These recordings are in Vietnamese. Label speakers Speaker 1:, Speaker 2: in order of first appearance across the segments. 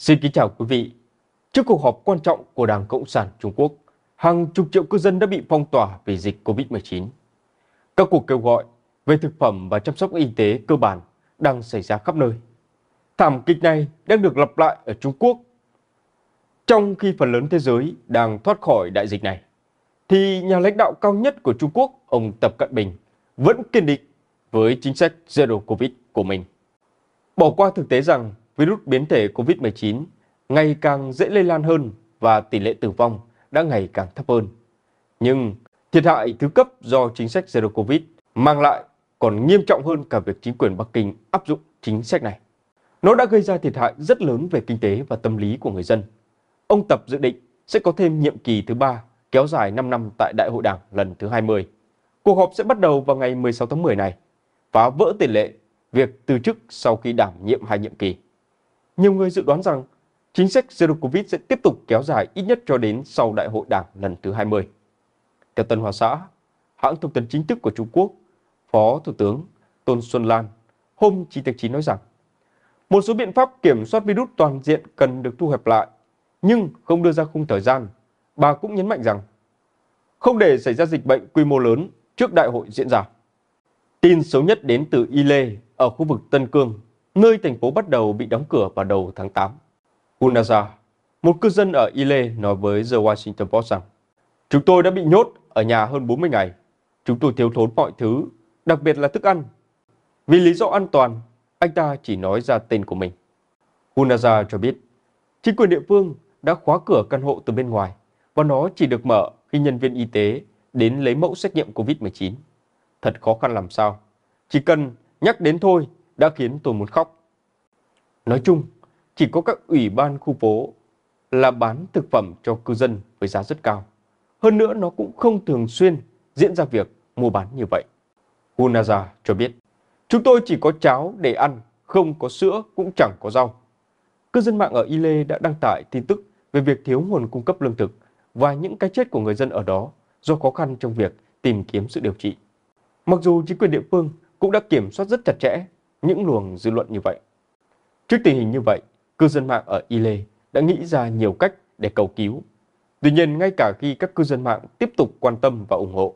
Speaker 1: Xin kính chào quý vị. Trước cuộc họp quan trọng của Đảng Cộng sản Trung Quốc, hàng chục triệu cư dân đã bị phong tỏa vì dịch COVID-19. Các cuộc kêu gọi về thực phẩm và chăm sóc y tế cơ bản đang xảy ra khắp nơi. Thảm kịch này đang được lặp lại ở Trung Quốc. Trong khi phần lớn thế giới đang thoát khỏi đại dịch này, thì nhà lãnh đạo cao nhất của Trung Quốc, ông Tập Cận Bình, vẫn kiên định với chính sách Zero Covid của mình. Bỏ qua thực tế rằng virus biến thể COVID-19 ngày càng dễ lây lan hơn và tỷ lệ tử vong đã ngày càng thấp hơn. Nhưng thiệt hại thứ cấp do chính sách Zero Covid mang lại còn nghiêm trọng hơn cả việc chính quyền Bắc Kinh áp dụng chính sách này. Nó đã gây ra thiệt hại rất lớn về kinh tế và tâm lý của người dân. Ông Tập dự định sẽ có thêm nhiệm kỳ thứ ba kéo dài 5 năm tại Đại hội Đảng lần thứ 20. Cuộc họp sẽ bắt đầu vào ngày 16 tháng 10 này, phá vỡ tỷ lệ việc từ chức sau khi đảm nhiệm hai nhiệm kỳ nhiều người dự đoán rằng chính sách Zero Covid sẽ tiếp tục kéo dài ít nhất cho đến sau đại hội đảng lần thứ 20. Theo Tân Hoa Xã, hãng thông tấn chính thức của Trung Quốc, Phó Thủ tướng Tôn Xuân Lan hôm 9 tháng 9 nói rằng một số biện pháp kiểm soát virus toàn diện cần được thu hẹp lại, nhưng không đưa ra khung thời gian. Bà cũng nhấn mạnh rằng không để xảy ra dịch bệnh quy mô lớn trước đại hội diễn ra. Tin xấu nhất đến từ Y Lê ở khu vực Tân Cương, nơi thành phố bắt đầu bị đóng cửa vào đầu tháng 8. Gunaza, một cư dân ở Ile nói với The Washington Post rằng Chúng tôi đã bị nhốt ở nhà hơn 40 ngày. Chúng tôi thiếu thốn mọi thứ, đặc biệt là thức ăn. Vì lý do an toàn, anh ta chỉ nói ra tên của mình. Gunaza cho biết, chính quyền địa phương đã khóa cửa căn hộ từ bên ngoài và nó chỉ được mở khi nhân viên y tế đến lấy mẫu xét nghiệm COVID-19. Thật khó khăn làm sao. Chỉ cần nhắc đến thôi đã khiến tôi muốn khóc. Nói chung, chỉ có các ủy ban khu phố là bán thực phẩm cho cư dân với giá rất cao. Hơn nữa nó cũng không thường xuyên diễn ra việc mua bán như vậy. Gunaza cho biết, chúng tôi chỉ có cháo để ăn, không có sữa cũng chẳng có rau. Cư dân mạng ở Ile đã đăng tải tin tức về việc thiếu nguồn cung cấp lương thực và những cái chết của người dân ở đó do khó khăn trong việc tìm kiếm sự điều trị. Mặc dù chính quyền địa phương cũng đã kiểm soát rất chặt chẽ những luồng dư luận như vậy. Trước tình hình như vậy, cư dân mạng ở Ile đã nghĩ ra nhiều cách để cầu cứu. Tuy nhiên, ngay cả khi các cư dân mạng tiếp tục quan tâm và ủng hộ,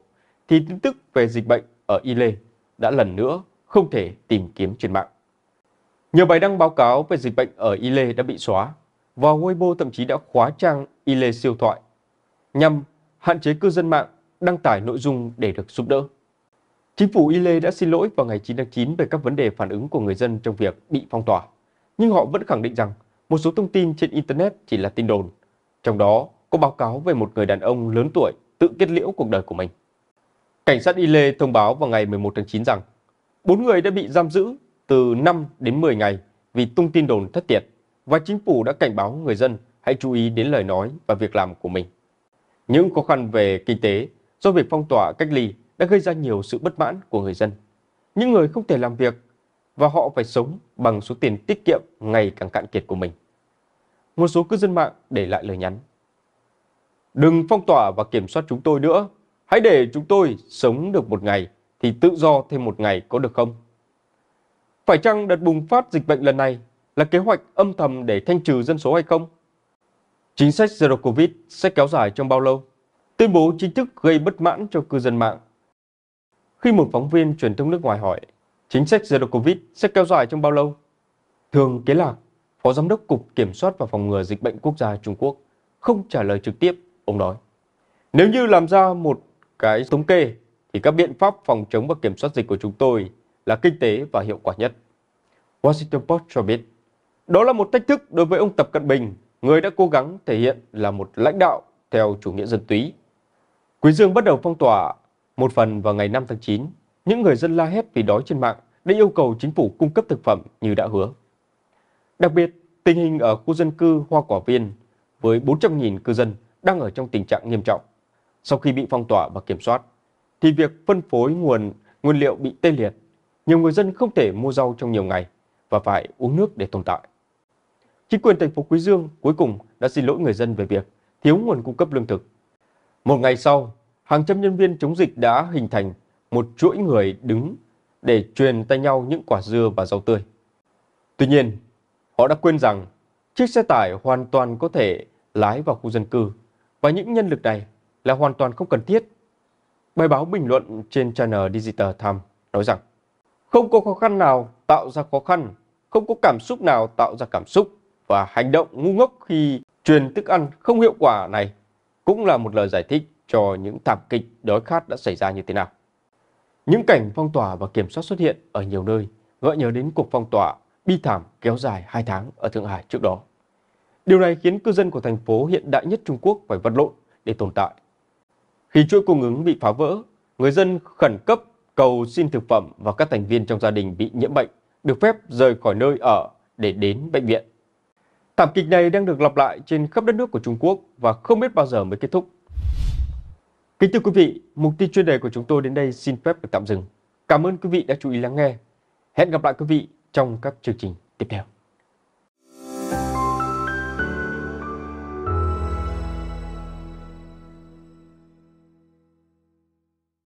Speaker 1: thì tin tức về dịch bệnh ở Ile đã lần nữa không thể tìm kiếm trên mạng. Nhiều bài đăng báo cáo về dịch bệnh ở Ile đã bị xóa, và Weibo thậm chí đã khóa trang Ile siêu thoại nhằm hạn chế cư dân mạng đăng tải nội dung để được giúp đỡ. Chính phủ Ile đã xin lỗi vào ngày 9 tháng 9 về các vấn đề phản ứng của người dân trong việc bị phong tỏa, nhưng họ vẫn khẳng định rằng một số thông tin trên Internet chỉ là tin đồn. Trong đó có báo cáo về một người đàn ông lớn tuổi tự kết liễu cuộc đời của mình. Cảnh sát Ile thông báo vào ngày 11 tháng 9 rằng bốn người đã bị giam giữ từ 5 đến 10 ngày vì tung tin đồn thất thiệt và chính phủ đã cảnh báo người dân hãy chú ý đến lời nói và việc làm của mình. Những khó khăn về kinh tế do việc phong tỏa cách ly đã gây ra nhiều sự bất mãn của người dân. Những người không thể làm việc và họ phải sống bằng số tiền tiết kiệm ngày càng cạn kiệt của mình. Một số cư dân mạng để lại lời nhắn. Đừng phong tỏa và kiểm soát chúng tôi nữa. Hãy để chúng tôi sống được một ngày thì tự do thêm một ngày có được không? Phải chăng đợt bùng phát dịch bệnh lần này là kế hoạch âm thầm để thanh trừ dân số hay không? Chính sách Zero Covid sẽ kéo dài trong bao lâu? Tuyên bố chính thức gây bất mãn cho cư dân mạng khi một phóng viên truyền thông nước ngoài hỏi, chính sách Zero Covid sẽ kéo dài trong bao lâu? Thường Kế Lạc, Phó Giám đốc Cục Kiểm soát và Phòng ngừa Dịch bệnh Quốc gia Trung Quốc, không trả lời trực tiếp, ông nói. Nếu như làm ra một cái thống kê, thì các biện pháp phòng chống và kiểm soát dịch của chúng tôi là kinh tế và hiệu quả nhất. Washington Post cho biết, đó là một thách thức đối với ông Tập Cận Bình, người đã cố gắng thể hiện là một lãnh đạo theo chủ nghĩa dân túy. Quý Dương bắt đầu phong tỏa một phần vào ngày 5 tháng 9, những người dân la hét vì đói trên mạng đã yêu cầu chính phủ cung cấp thực phẩm như đã hứa. Đặc biệt, tình hình ở khu dân cư Hoa Quả Viên với 400.000 cư dân đang ở trong tình trạng nghiêm trọng. Sau khi bị phong tỏa và kiểm soát, thì việc phân phối nguồn nguyên liệu bị tê liệt. Nhiều người dân không thể mua rau trong nhiều ngày và phải uống nước để tồn tại. Chính quyền thành phố Quý Dương cuối cùng đã xin lỗi người dân về việc thiếu nguồn cung cấp lương thực. Một ngày sau, hàng trăm nhân viên chống dịch đã hình thành một chuỗi người đứng để truyền tay nhau những quả dưa và rau tươi. Tuy nhiên, họ đã quên rằng chiếc xe tải hoàn toàn có thể lái vào khu dân cư và những nhân lực này là hoàn toàn không cần thiết. Bài báo bình luận trên channel Digital Time nói rằng không có khó khăn nào tạo ra khó khăn, không có cảm xúc nào tạo ra cảm xúc và hành động ngu ngốc khi truyền thức ăn không hiệu quả này cũng là một lời giải thích cho những thảm kịch đói khát đã xảy ra như thế nào. Những cảnh phong tỏa và kiểm soát xuất hiện ở nhiều nơi gợi nhớ đến cuộc phong tỏa bi thảm kéo dài 2 tháng ở Thượng Hải trước đó. Điều này khiến cư dân của thành phố hiện đại nhất Trung Quốc phải vật lộn để tồn tại. Khi chuỗi cung ứng bị phá vỡ, người dân khẩn cấp cầu xin thực phẩm và các thành viên trong gia đình bị nhiễm bệnh được phép rời khỏi nơi ở để đến bệnh viện. Thảm kịch này đang được lặp lại trên khắp đất nước của Trung Quốc và không biết bao giờ mới kết thúc. Kính thưa quý vị, mục tiêu chuyên đề của chúng tôi đến đây xin phép được tạm dừng. Cảm ơn quý vị đã chú ý lắng nghe. Hẹn gặp lại quý vị trong các chương trình tiếp theo.